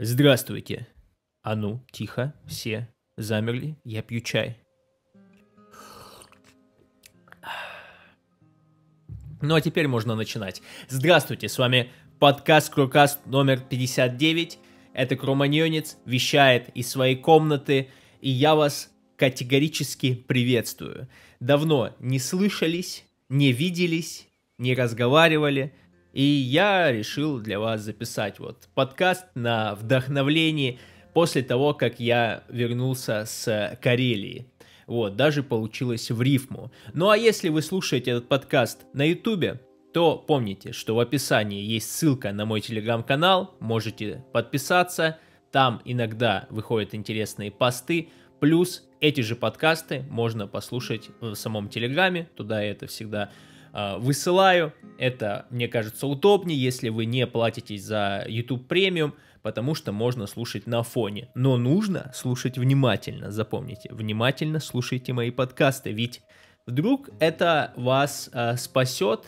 Здравствуйте. А ну, тихо, все замерли, я пью чай. Ну а теперь можно начинать. Здравствуйте, с вами подкаст Крукаст номер 59. Это Кроманьонец вещает из своей комнаты, и я вас категорически приветствую. Давно не слышались, не виделись, не разговаривали, и я решил для вас записать вот подкаст на вдохновлении после того, как я вернулся с Карелии. Вот, даже получилось в рифму. Ну а если вы слушаете этот подкаст на ютубе, то помните, что в описании есть ссылка на мой телеграм-канал, можете подписаться, там иногда выходят интересные посты, плюс эти же подкасты можно послушать в самом телеграме, туда я это всегда Э, высылаю. Это, мне кажется, удобнее, если вы не платите за YouTube премиум, потому что можно слушать на фоне. Но нужно слушать внимательно, запомните, внимательно слушайте мои подкасты, ведь вдруг это вас э, спасет.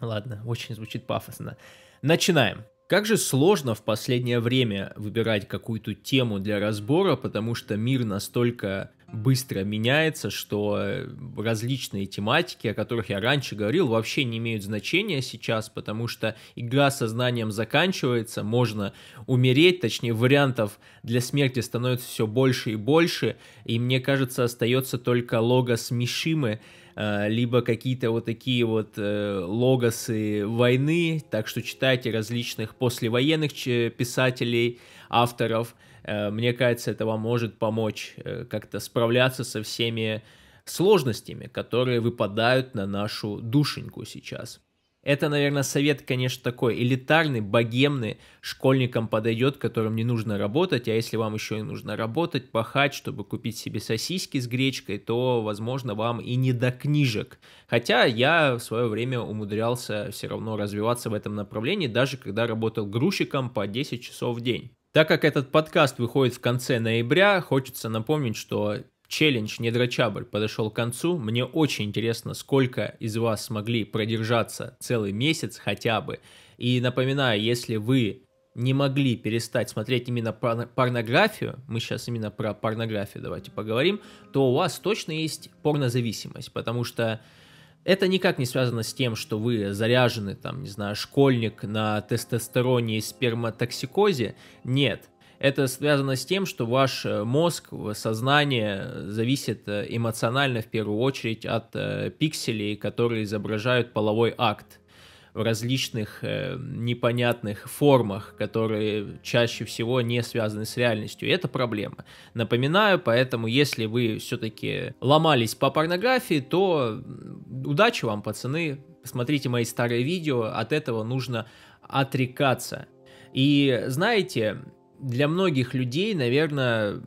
Ладно, очень звучит пафосно. Начинаем. Как же сложно в последнее время выбирать какую-то тему для разбора, потому что мир настолько быстро меняется, что э, различные тематики, о которых я раньше говорил, вообще не имеют значения сейчас, потому что игра со знанием заканчивается, можно умереть, точнее вариантов для смерти становится все больше и больше, и мне кажется, остается только логос Мишимы, э, либо какие-то вот такие вот э, логосы войны, так что читайте различных послевоенных писателей, авторов – Э, мне кажется, это вам может помочь э, как-то справляться со всеми сложностями, которые выпадают на нашу душеньку сейчас. Это, наверное, совет, конечно, такой элитарный, богемный, школьникам подойдет, которым не нужно работать, а если вам еще и нужно работать, пахать, чтобы купить себе сосиски с гречкой, то, возможно, вам и не до книжек. Хотя я в свое время умудрялся все равно развиваться в этом направлении, даже когда работал грузчиком по 10 часов в день. Так как этот подкаст выходит в конце ноября, хочется напомнить, что челлендж «Недрочабль» подошел к концу. Мне очень интересно, сколько из вас смогли продержаться целый месяц хотя бы. И напоминаю, если вы не могли перестать смотреть именно порнографию, мы сейчас именно про порнографию давайте поговорим, то у вас точно есть порнозависимость, потому что это никак не связано с тем, что вы заряжены, там, не знаю, школьник на тестостероне и сперматоксикозе. Нет. Это связано с тем, что ваш э, мозг, сознание зависит э, эмоционально в первую очередь от э, пикселей, которые изображают половой акт в различных э, непонятных формах, которые чаще всего не связаны с реальностью. И это проблема. Напоминаю, поэтому если вы все-таки ломались по порнографии, то удачи вам, пацаны. Посмотрите мои старые видео, от этого нужно отрекаться. И знаете, для многих людей, наверное,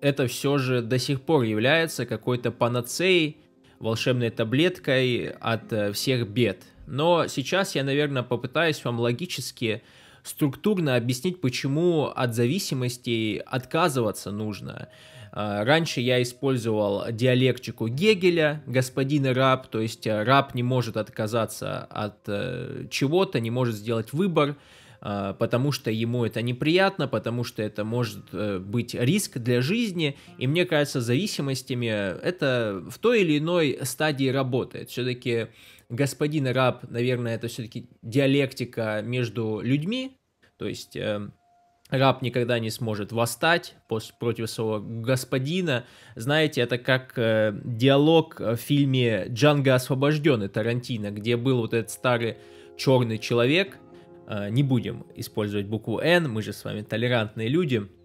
это все же до сих пор является какой-то панацеей, волшебной таблеткой от э, всех бед – но сейчас я, наверное, попытаюсь вам логически структурно объяснить, почему от зависимостей отказываться нужно. А, раньше я использовал диалектику Гегеля, господин раб, то есть э, раб не может отказаться от э, чего-то, не может сделать выбор, а, потому что ему это неприятно, потому что это может э, быть риск для жизни, и мне кажется, зависимостями это в той или иной стадии работает. Все-таки господин раб, наверное, это все-таки диалектика между людьми, то есть э, раб никогда не сможет восстать против своего господина. Знаете, это как э, диалог в фильме «Джанго освобожденный» Тарантино, где был вот этот старый черный человек, э, не будем использовать букву «Н», мы же с вами толерантные люди –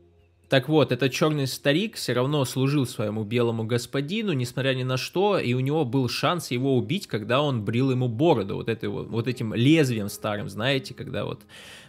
так вот, этот черный старик все равно служил своему белому господину, несмотря ни на что, и у него был шанс его убить, когда он брил ему бороду, вот, этой, вот этим лезвием старым, знаете, когда вот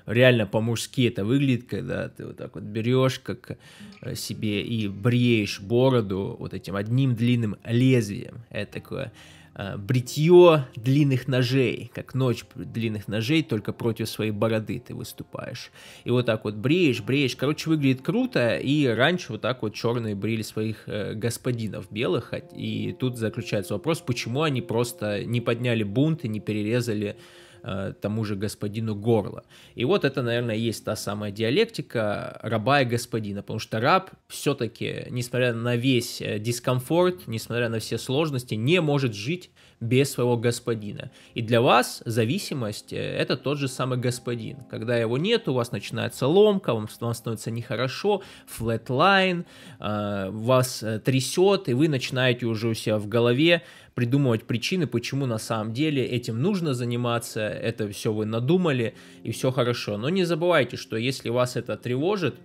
реально по-мужски это выглядит, когда ты вот так вот берешь как э, себе и бреешь бороду вот этим одним длинным лезвием. Это такое Э, бритье длинных ножей, как ночь длинных ножей, только против своей бороды ты выступаешь. И вот так вот бреешь, бреешь. Короче, выглядит круто, и раньше вот так вот черные брили своих э, господинов белых, а, и тут заключается вопрос, почему они просто не подняли бунт и не перерезали Э, тому же господину горло. И вот это, наверное, есть та самая диалектика раба и господина, потому что раб все-таки, несмотря на весь э, дискомфорт, несмотря на все сложности, не может жить без своего господина. И для вас зависимость э, — это тот же самый господин. Когда его нет, у вас начинается ломка, вам, вам становится нехорошо, флетлайн, а, э, вас трясет, и вы начинаете уже у себя в голове придумывать причины, почему на самом деле этим нужно заниматься, это все вы надумали, и все хорошо. Но не забывайте, что если вас это тревожит,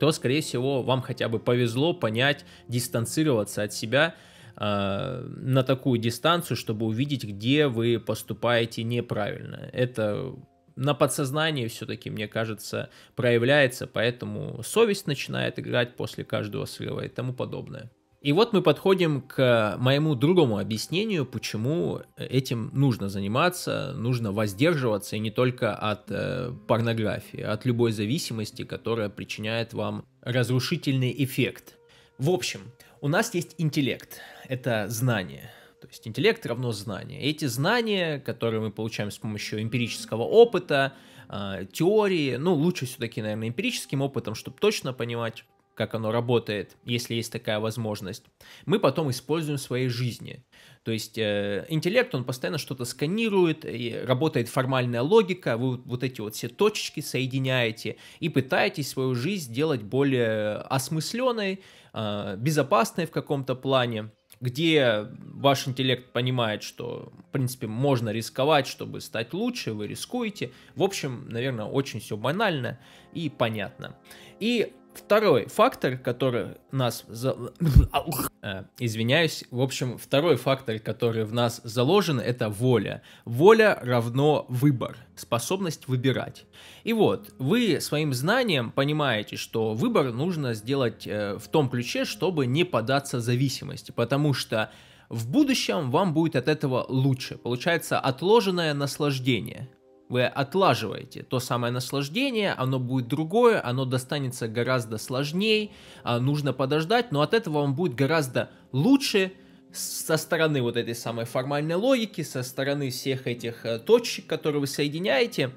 то, скорее всего, вам хотя бы повезло понять, дистанцироваться от себя — на такую дистанцию, чтобы увидеть, где вы поступаете неправильно. Это на подсознании все-таки, мне кажется, проявляется, поэтому совесть начинает играть после каждого срыва и тому подобное. И вот мы подходим к моему другому объяснению, почему этим нужно заниматься, нужно воздерживаться и не только от э, порнографии, а от любой зависимости, которая причиняет вам разрушительный эффект. В общем, у нас есть интеллект это знание. То есть интеллект равно знание. Эти знания, которые мы получаем с помощью эмпирического опыта, а, теории, ну, лучше все-таки, наверное, эмпирическим опытом, чтобы точно понимать, как оно работает, если есть такая возможность, мы потом используем в своей жизни. То есть э, интеллект, он постоянно что-то сканирует, и работает формальная логика, вы вот эти вот все точечки соединяете и пытаетесь свою жизнь сделать более осмысленной, а, безопасной в каком-то плане где ваш интеллект понимает, что, в принципе, можно рисковать, чтобы стать лучше, вы рискуете. В общем, наверное, очень все банально и понятно. И Второй фактор, который нас... За... Э, извиняюсь. В общем, второй фактор, который в нас заложен, это воля. Воля равно выбор, способность выбирать. И вот, вы своим знанием понимаете, что выбор нужно сделать э, в том ключе, чтобы не податься зависимости, потому что в будущем вам будет от этого лучше. Получается отложенное наслаждение – вы отлаживаете то самое наслаждение, оно будет другое, оно достанется гораздо сложнее, а, нужно подождать, но от этого он будет гораздо лучше со стороны вот этой самой формальной логики, со стороны всех этих э, точек, которые вы соединяете.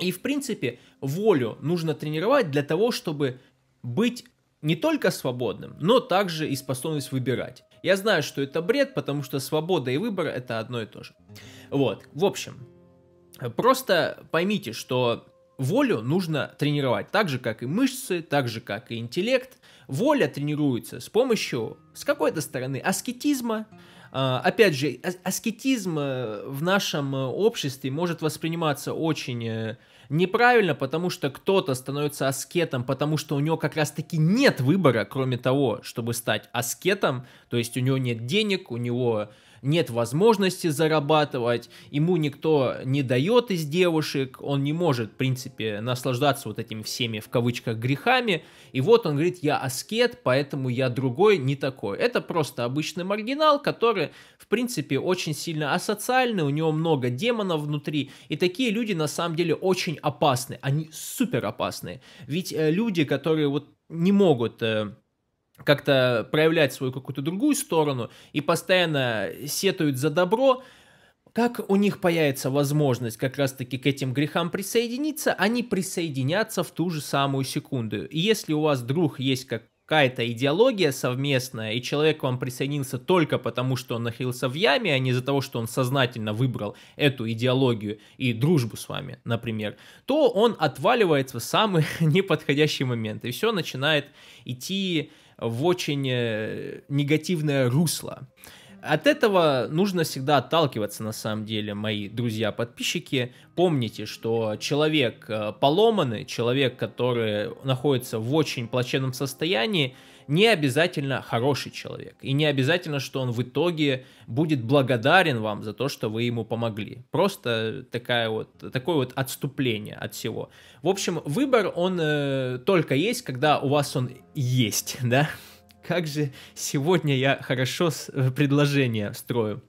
И, в принципе, волю нужно тренировать для того, чтобы быть не только свободным, но также и способность выбирать. Я знаю, что это бред, потому что свобода и выбор это одно и то же. Вот, в общем, Просто поймите, что волю нужно тренировать так же, как и мышцы, так же, как и интеллект. Воля тренируется с помощью, с какой-то стороны, аскетизма. А, опять же, аскетизм э, в нашем э, обществе может восприниматься очень э, неправильно, потому что кто-то становится аскетом, потому что у него как раз-таки нет выбора, кроме того, чтобы стать аскетом, то есть у него нет денег, у него нет возможности зарабатывать, ему никто не дает из девушек, он не может, в принципе, наслаждаться вот этими всеми, в кавычках, грехами, и вот он говорит, я аскет, поэтому я другой, не такой. Это просто обычный маргинал, который, в принципе, очень сильно асоциальный, у него много демонов внутри, и такие люди, на самом деле, очень опасны, они супер опасны, ведь э, люди, которые вот не могут э, как-то проявлять свою какую-то другую сторону и постоянно сетуют за добро, как у них появится возможность как раз-таки к этим грехам присоединиться, они присоединятся в ту же самую секунду. И если у вас друг есть какая-то идеология совместная, и человек вам присоединился только потому, что он находился в яме, а не из-за того, что он сознательно выбрал эту идеологию и дружбу с вами, например, то он отваливается в самый неподходящий момент, и все начинает идти в очень э, негативное русло. От этого нужно всегда отталкиваться, на самом деле, мои друзья-подписчики. Помните, что человек э, поломанный, человек, который находится в очень плачевном состоянии, не обязательно хороший человек. И не обязательно, что он в итоге будет благодарен вам за то, что вы ему помогли. Просто такая вот, такое вот отступление от всего. В общем, выбор, он э, только есть, когда у вас он есть, да? как же сегодня я хорошо э, предложение строю.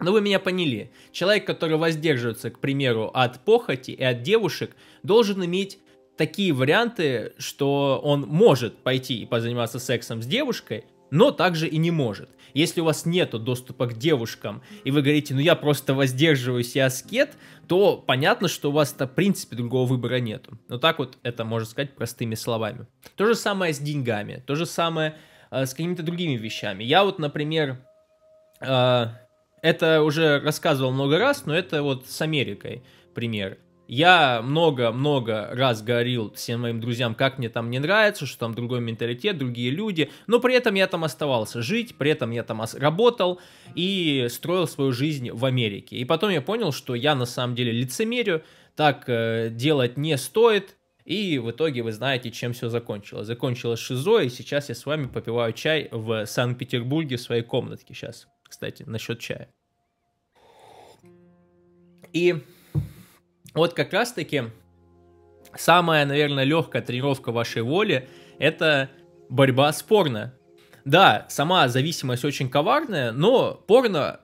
Но вы меня поняли. Человек, который воздерживается, к примеру, от похоти и от девушек, должен иметь такие варианты, что он может пойти и позаниматься сексом с девушкой, но также и не может. Если у вас нет доступа к девушкам, и вы говорите, ну я просто воздерживаюсь и аскет, то понятно, что у вас-то в принципе другого выбора нету. Но так вот это можно сказать простыми словами. То же самое с деньгами, то же самое Э, с какими-то другими вещами. Я вот, например, э, это уже рассказывал много раз, но это вот с Америкой пример. Я много-много раз говорил всем моим друзьям, как мне там не нравится, что там другой менталитет, другие люди, но при этом я там оставался жить, при этом я там работал и строил свою жизнь в Америке. И потом я понял, что я на самом деле лицемерю, так э, делать не стоит, и в итоге вы знаете, чем все закончилось. Закончилось ШИЗО, и сейчас я с вами попиваю чай в Санкт-Петербурге в своей комнатке. Сейчас, кстати, насчет чая. И вот как раз-таки самая, наверное, легкая тренировка вашей воли – это борьба с порно. Да, сама зависимость очень коварная, но порно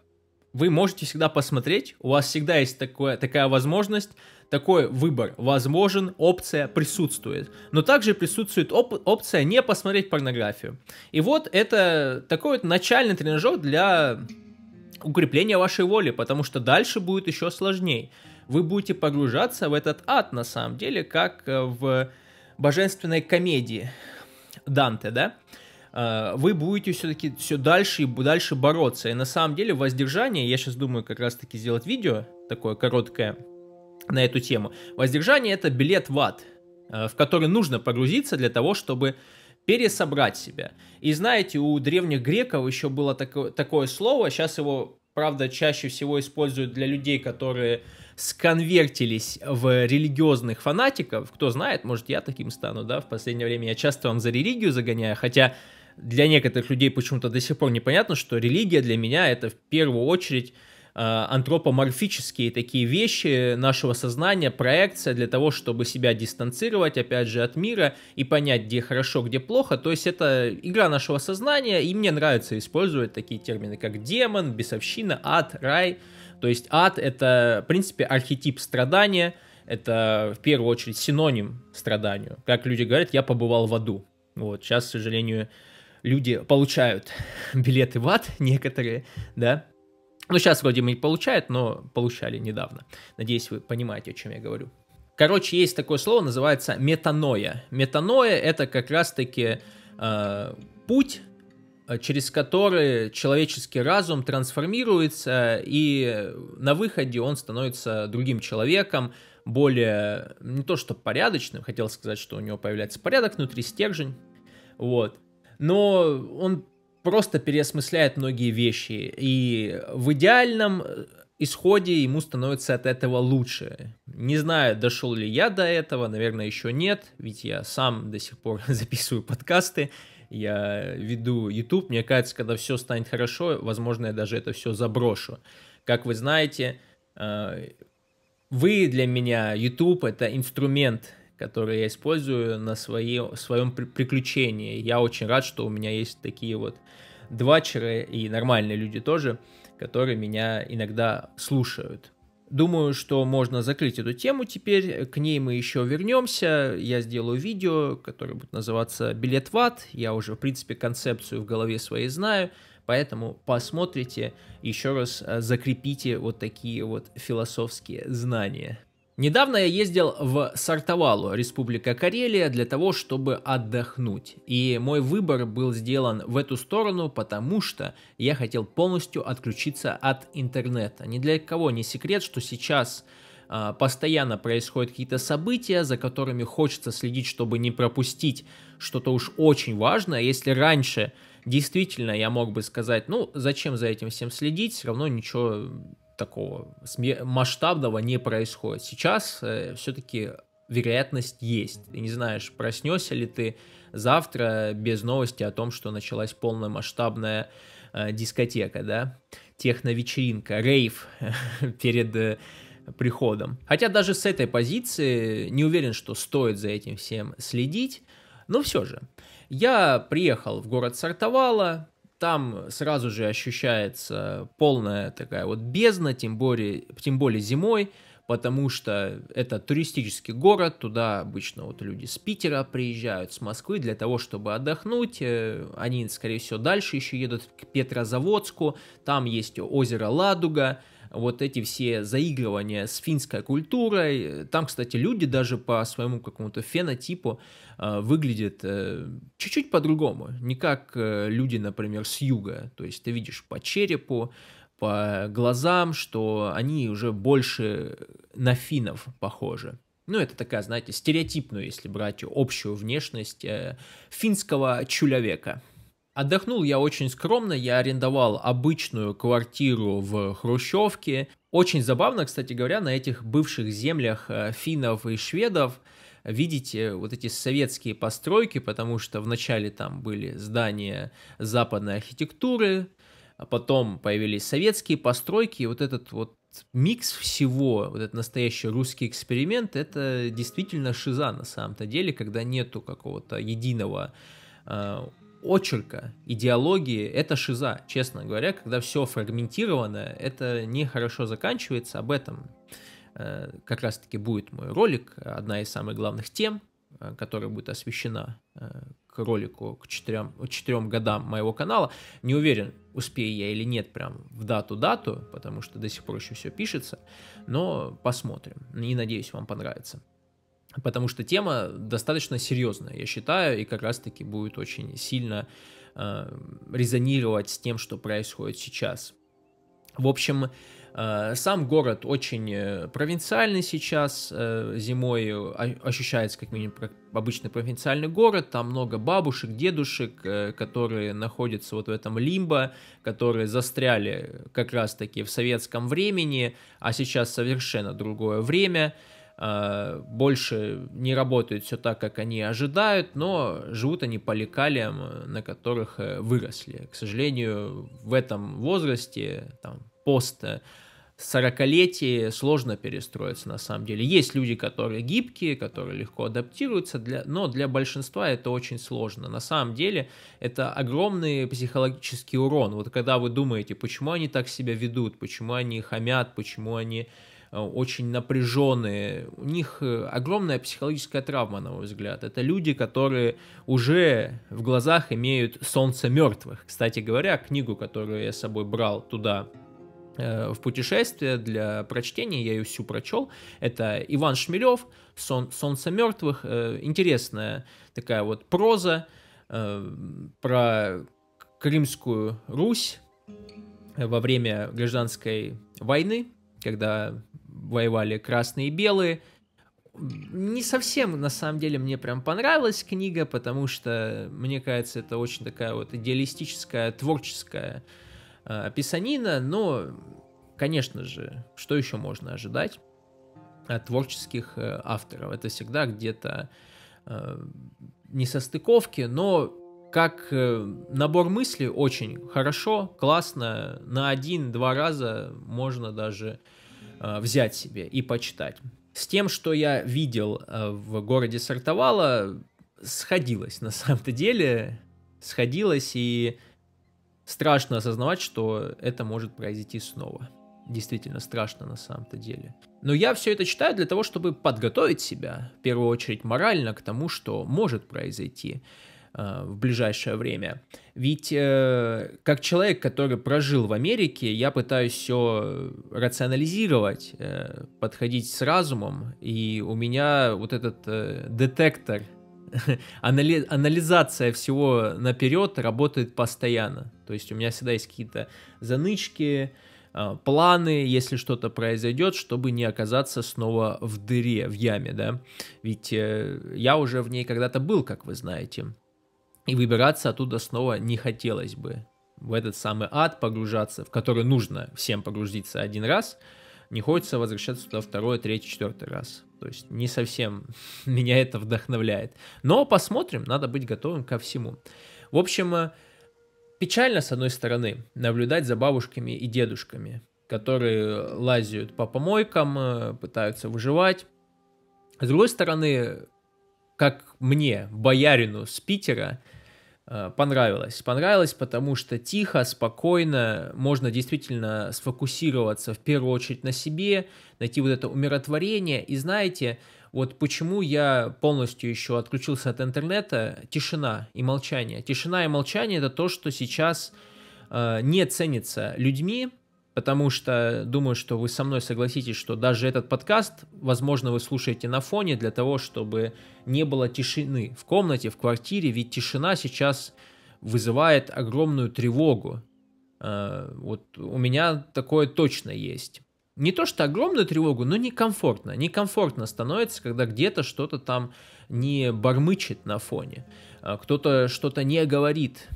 вы можете всегда посмотреть, у вас всегда есть такое, такая возможность, такой выбор возможен, опция присутствует. Но также присутствует оп- опция не посмотреть порнографию. И вот это такой вот начальный тренажер для укрепления вашей воли, потому что дальше будет еще сложнее. Вы будете погружаться в этот ад, на самом деле, как э, в божественной комедии Данте, да? Э, вы будете все-таки все дальше и дальше бороться. И на самом деле воздержание, я сейчас думаю как раз-таки сделать видео такое короткое, на эту тему. Воздержание это билет в ад, э, в который нужно погрузиться для того, чтобы пересобрать себя. И знаете, у древних греков еще было такое, такое слово, сейчас его, правда, чаще всего используют для людей, которые сконвертились в религиозных фанатиков. Кто знает, может, я таким стану, да, в последнее время я часто вам за религию загоняю, хотя для некоторых людей почему-то до сих пор непонятно, что религия для меня это в первую очередь Э, антропоморфические такие вещи нашего сознания, проекция для того, чтобы себя дистанцировать, опять же, от мира и понять, где хорошо, где плохо. То есть это игра нашего сознания, и мне нравится использовать такие термины, как демон, бесовщина, ад, рай. То есть ад — это, в принципе, архетип страдания, это в первую очередь синоним страданию. Как люди говорят, я побывал в аду. Вот, сейчас, к сожалению, люди получают билеты в ад некоторые, да, ну, сейчас вроде не получают, но получали недавно. Надеюсь, вы понимаете, о чем я говорю. Короче, есть такое слово, называется метаноя. Метаноя — это как раз-таки э, путь, э, через который человеческий разум трансформируется, и на выходе он становится другим человеком, более, не то что порядочным, хотел сказать, что у него появляется порядок внутри стержень, вот, но он просто переосмысляет многие вещи. И в идеальном э, исходе ему становится от этого лучше. Не знаю, дошел ли я до этого, наверное, еще нет, ведь я сам до сих пор записываю подкасты, я веду YouTube, мне кажется, когда все станет хорошо, возможно, я даже это все заброшу. Как вы знаете, э, вы для меня, YouTube, это инструмент которые я использую на свои, своем приключении. Я очень рад, что у меня есть такие вот два двачеры и нормальные люди тоже, которые меня иногда слушают. Думаю, что можно закрыть эту тему теперь. К ней мы еще вернемся. Я сделаю видео, которое будет называться «Билет в ад». Я уже, в принципе, концепцию в голове своей знаю, поэтому посмотрите, еще раз э, закрепите вот такие вот философские знания. Недавно я ездил в Сартовалу, Республика Карелия, для того, чтобы отдохнуть. И мой выбор был сделан в эту сторону, потому что я хотел полностью отключиться от интернета. Ни для кого не секрет, что сейчас э, постоянно происходят какие-то события, за которыми хочется следить, чтобы не пропустить что-то уж очень важное. Если раньше действительно я мог бы сказать, ну, зачем за этим всем следить, все равно ничего такого масштабного не происходит. Сейчас э, все-таки вероятность есть. Ты не знаешь, проснешься ли ты завтра без новости о том, что началась полномасштабная э, дискотека, да, техновечеринка, рейв перед э, приходом. Хотя даже с этой позиции не уверен, что стоит за этим всем следить, но все же. Я приехал в город Сартовала, там сразу же ощущается полная такая вот бездна, тем более, тем более зимой, потому что это туристический город, туда обычно вот люди с Питера приезжают, с Москвы для того, чтобы отдохнуть, э, они, скорее всего, дальше еще едут к Петрозаводску, там есть озеро Ладуга, вот эти все заигрывания с финской культурой. Там, кстати, люди даже по своему какому-то фенотипу э, выглядят э, чуть-чуть по-другому. Не как э, люди, например, с юга. То есть ты видишь по черепу, по глазам, что они уже больше на финнов похожи. Ну, это такая, знаете, стереотипную, если брать общую внешность финского человека. Отдохнул я очень скромно, я арендовал обычную квартиру в Хрущевке. Очень забавно, кстати говоря, на этих бывших землях э, финнов и шведов видеть э, вот эти советские постройки, потому что вначале там были здания западной архитектуры, а потом появились советские постройки, и вот этот вот микс всего, вот этот настоящий русский эксперимент, это действительно шиза на самом-то деле, когда нету какого-то единого э, очерка, идеологии, это шиза, честно говоря, когда все фрагментировано, это нехорошо заканчивается, об этом э, как раз-таки будет мой ролик, одна из самых главных тем, э, которая будет освещена э, к ролику, к четырем, четырем годам моего канала. Не уверен, успею я или нет прям в дату-дату, потому что до сих пор еще все пишется, но посмотрим, и надеюсь, вам понравится потому что тема достаточно серьезная, я считаю, и как раз-таки будет очень сильно э, резонировать с тем, что происходит сейчас. В общем, э, сам город очень э, провинциальный сейчас, э, зимой ощущается как минимум обычный провинциальный город, там много бабушек, дедушек, э, которые находятся вот в этом лимбо, которые застряли как раз-таки в советском времени, а сейчас совершенно другое время, Э, больше не работают все так, как они ожидают, но живут они по лекалиям, э, на которых э, выросли. К сожалению, в этом возрасте, там, пост 40-летии сложно перестроиться на самом деле. Есть люди, которые гибкие, которые легко адаптируются, для, но для большинства это очень сложно. На самом деле это огромный психологический урон. Вот когда вы думаете, почему они так себя ведут, почему они хамят, почему они Э, очень напряженные, у них э, огромная психологическая травма, на мой взгляд. Это люди, которые уже в глазах имеют солнце мертвых. Кстати говоря, книгу, которую я с собой брал туда, э, в путешествие для прочтения, я ее всю прочел, это Иван Шмелев, Сон, «Солнце мертвых», интересная такая вот проза про Крымскую Русь во время гражданской войны, когда воевали красные и белые. Не совсем, на самом деле, мне прям понравилась книга, потому что, мне кажется, это очень такая вот идеалистическая, творческая э, писанина, но, конечно же, что еще можно ожидать от творческих э, авторов? Это всегда где-то э, не состыковки, но как э, набор мыслей очень хорошо, классно, на один-два раза можно даже Э, взять себе и почитать. С тем, что я видел э, в городе Сартовала, сходилось на самом-то деле, сходилось, и страшно осознавать, что это может произойти снова. Действительно страшно на самом-то деле. Но я все это читаю для того, чтобы подготовить себя, в первую очередь морально, к тому, что может произойти. Э, в ближайшее время. Ведь э, как человек, который прожил в Америке, я пытаюсь все рационализировать, э, подходить с разумом, и у меня вот этот детектор, анали анализация всего наперед работает постоянно. То есть у меня всегда есть какие-то занычки, планы, если что-то произойдет, чтобы не оказаться снова в дыре, в яме, да. Ведь я уже в ней когда-то был, как вы знаете. И выбираться оттуда снова не хотелось бы. В этот самый ад погружаться, в который нужно всем погрузиться один раз, не хочется возвращаться туда второй, третий, четвертый раз. То есть не совсем меня это вдохновляет. Но посмотрим, надо быть готовым ко всему. В общем, э, печально, с одной стороны, наблюдать за бабушками и дедушками, которые лазят по помойкам, э, пытаются выживать. С другой стороны, как мне, боярину с Питера, э, понравилось. Понравилось, потому что тихо, спокойно, можно действительно сфокусироваться в первую очередь на себе, найти вот это умиротворение. И знаете, вот почему я полностью еще отключился от интернета, тишина и молчание. Тишина и молчание это то, что сейчас э, не ценится людьми, потому что думаю, что вы со мной согласитесь, что даже этот подкаст, возможно, вы слушаете на фоне для того, чтобы не было тишины в комнате, в квартире, ведь тишина сейчас вызывает огромную тревогу. А, вот у меня такое точно есть. Не то что огромную тревогу, но некомфортно. Некомфортно становится, когда где-то что-то там не бормычит на фоне, а, кто-то что-то не говорит,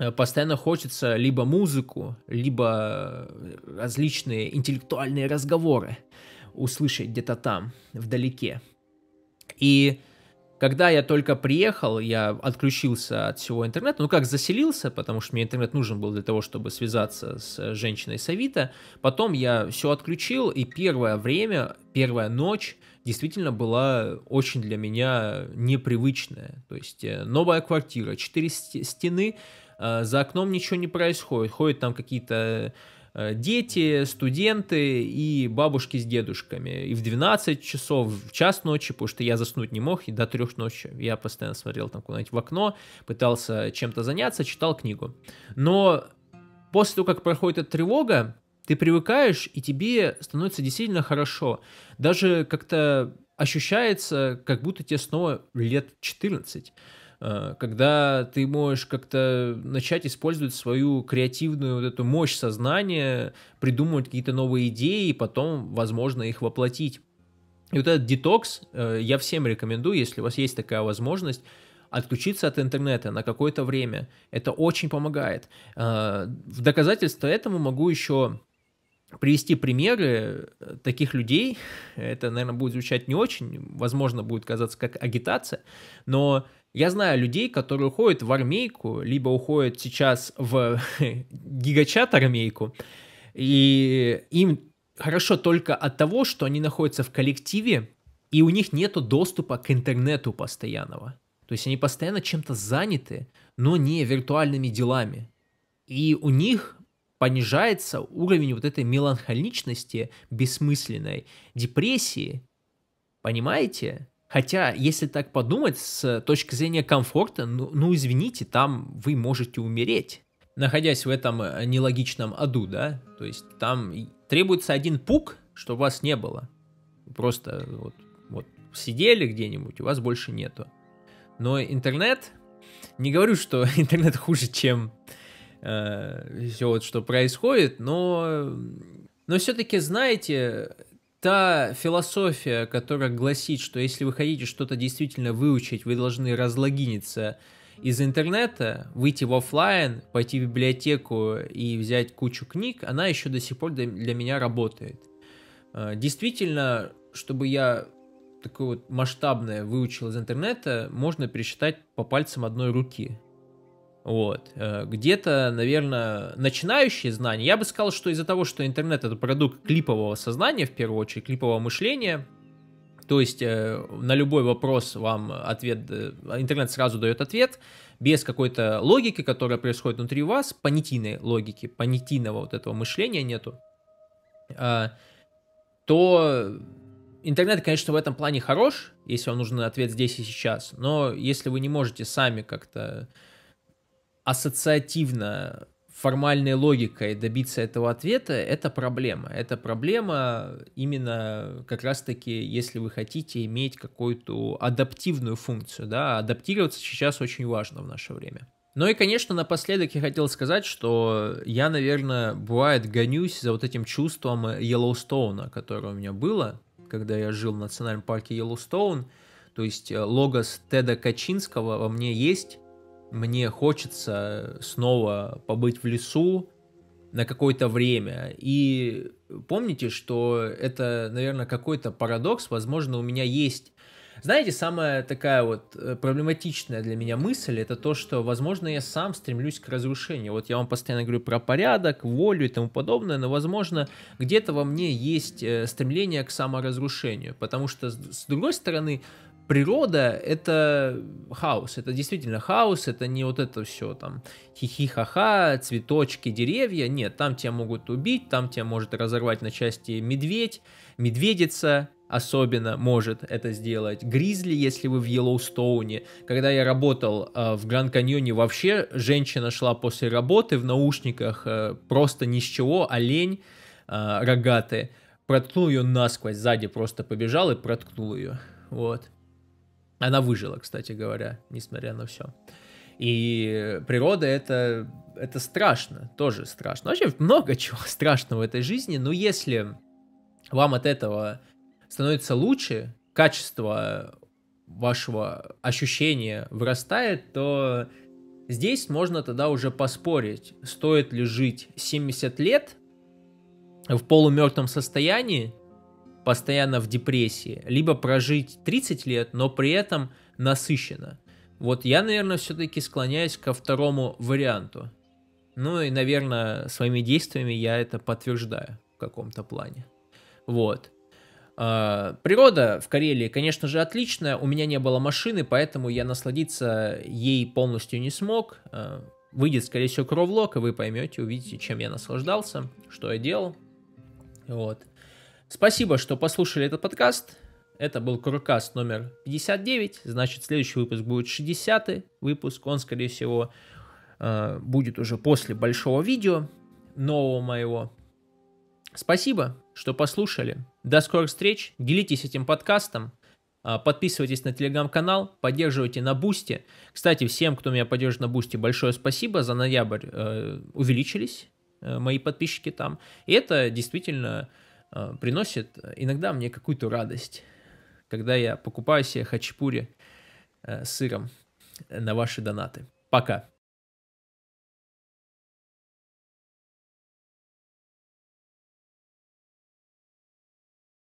Э, постоянно хочется либо музыку, либо э, различные интеллектуальные разговоры услышать где-то там, вдалеке. И когда я только приехал, я отключился от всего интернета, ну как заселился, потому что мне интернет нужен был для того, чтобы связаться с женщиной Савита. Потом я все отключил, и первое время, первая ночь действительно была очень для меня непривычная. То есть э, новая квартира, четыре стены, Э, за окном ничего не происходит. Ходят там какие-то э, дети, студенты и бабушки с дедушками. И в 12 часов, в час ночи, потому что я заснуть не мог, и до трех ночи я постоянно смотрел там куда-нибудь в окно, пытался чем-то заняться, читал книгу. Но после того, как проходит эта тревога, ты привыкаешь, и тебе становится действительно хорошо. Даже как-то ощущается, как будто тебе снова лет 14. Э, когда ты можешь как-то начать использовать свою креативную вот эту мощь сознания, придумывать какие-то новые идеи и потом, возможно, их воплотить. И вот этот детокс э, я всем рекомендую, если у вас есть такая возможность, отключиться от интернета на какое-то время. Это очень помогает. Э, в доказательство этому могу еще привести примеры таких людей. Это, наверное, будет звучать не очень, возможно, будет казаться как агитация, но я знаю людей, которые уходят в армейку, либо уходят сейчас в гигачат армейку, и им хорошо только от того, что они находятся в коллективе, и у них нет доступа к интернету постоянного. То есть они постоянно чем-то заняты, но не виртуальными делами. И у них понижается уровень вот этой меланхоличности бессмысленной, депрессии. Понимаете? Хотя, если так подумать, с точки зрения комфорта, ну, ну извините, там вы можете умереть, находясь в этом э, нелогичном аду, да? То есть там требуется один пук, что вас не было. Просто вот, вот сидели где-нибудь, у вас больше нету. Но интернет, не говорю, что интернет хуже, чем э, все вот, что происходит, но но все-таки, знаете, та философия, которая гласит, что если вы хотите что-то действительно выучить, вы должны разлогиниться из интернета, выйти в офлайн, пойти в библиотеку и взять кучу книг, она еще до сих пор для меня работает. А, действительно, чтобы я такое вот масштабное выучил из интернета, можно пересчитать по пальцам одной руки. Вот. Э, где-то, наверное, начинающие знания. Я бы сказал, что из-за того, что интернет это продукт клипового сознания, в первую очередь, клипового мышления, то есть э, на любой вопрос вам ответ, э, интернет сразу дает ответ, без какой-то логики, которая происходит внутри вас, понятийной логики, понятийного вот этого мышления нету, то интернет, конечно, в этом плане хорош, если вам нужен ответ здесь и сейчас, но если вы не можете сами как-то ассоциативно формальной логикой добиться этого ответа, это проблема. Это проблема именно как раз-таки, если вы хотите иметь какую-то адаптивную функцию. Да? Адаптироваться сейчас очень важно в наше время. Ну и, конечно, напоследок я хотел сказать, что я, наверное, бывает гонюсь за вот этим чувством Йеллоустоуна, которое у меня было, когда я жил в национальном парке Йеллоустоун. То есть э, логос Теда Качинского во мне есть, мне хочется снова побыть в лесу на какое-то время. И помните, что это, наверное, какой-то парадокс. Возможно, у меня есть... Знаете, самая такая вот э, проблематичная для меня мысль, это то, что, возможно, я сам стремлюсь к разрушению. Вот я вам постоянно говорю про порядок, волю и тому подобное, но, возможно, где-то во мне есть э, стремление к саморазрушению. Потому что, с другой стороны, природа — это хаос, это действительно хаос, это не вот это все там хихи-ха-ха, цветочки, деревья, нет, там тебя могут убить, там тебя может разорвать на части медведь, медведица особенно может это сделать, гризли, если вы в Йеллоустоуне, когда я работал э, в Гранд Каньоне, вообще женщина шла после работы в наушниках, э, просто ни с чего, олень э, рогатый, проткнул ее насквозь, сзади просто побежал и проткнул ее, вот. Она выжила, кстати говоря, несмотря на все. И природа это, это страшно, тоже страшно. Вообще много чего страшного в этой жизни, но если вам от этого становится лучше, качество вашего ощущения вырастает, то здесь можно тогда уже поспорить, стоит ли жить 70 лет в полумертвом состоянии постоянно в депрессии, либо прожить 30 лет, но при этом насыщенно. Вот я, наверное, все-таки склоняюсь ко второму варианту. Ну и, наверное, своими действиями я это подтверждаю в каком-то плане. Вот. А, природа в Карелии, конечно же, отличная. У меня не было машины, поэтому я насладиться ей полностью не смог. А, выйдет, скорее всего, кровлок, и вы поймете, увидите, чем я наслаждался, что я делал. Вот. Спасибо, что послушали этот подкаст. Это был Куркаст номер 59. Значит, следующий выпуск будет 60-й выпуск. Он, скорее всего, э, будет уже после большого видео нового моего. Спасибо, что послушали. До скорых встреч. Делитесь этим подкастом. А, подписывайтесь на телеграм-канал, поддерживайте на Бусти. Кстати, всем, кто меня поддерживает на Бусти, большое спасибо. За ноябрь э, увеличились э, мои подписчики там. И это действительно Э, приносит иногда мне какую-то радость, когда я покупаю себе хачапури э, с сыром э, на ваши донаты. Пока.